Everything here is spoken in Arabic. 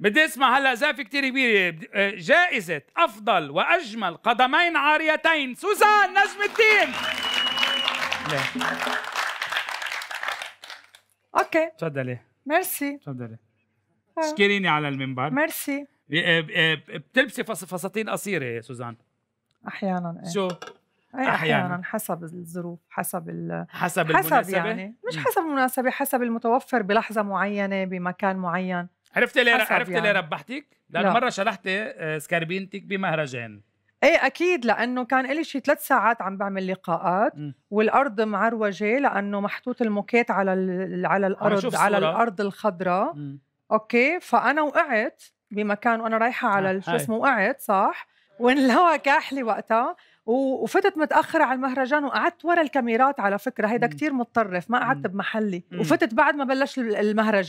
بدي اسمع هلا زافة كتير كبيرة آه، جائزة أفضل وأجمل قدمين عاريتين سوزان نجم الدين اوكي تفضلي ميرسي تفضلي تشكريني آه. على المنبر ميرسي آه، بتلبسي فساتين قصيرة يا سوزان أحيانا إيه. شو؟ إيه، أحيانا. احيانا حسب الظروف حسب ال... حسب, حسب المناسبه يعني مش حسب المناسبه حسب المتوفر بلحظه معينه بمكان معين عرفت لي عرفت يعني. ليه ربحتك؟ لأن لا. مرة شلحتي آه، سكربينتك بمهرجان ايه اكيد لانه كان لي شي ثلاث ساعات عم بعمل لقاءات م. والارض معروجه لانه محطوط الموكيت على على الارض على الارض الخضراء اوكي فانا وقعت بمكان وانا رايحه على آه، شو اسمه وقعت صح وانلوى كاحلي وقتها وفتت متاخره على المهرجان وقعدت ورا الكاميرات على فكره هيدا كتير متطرف ما قعدت بمحلي وفتت بعد ما بلش المهرجان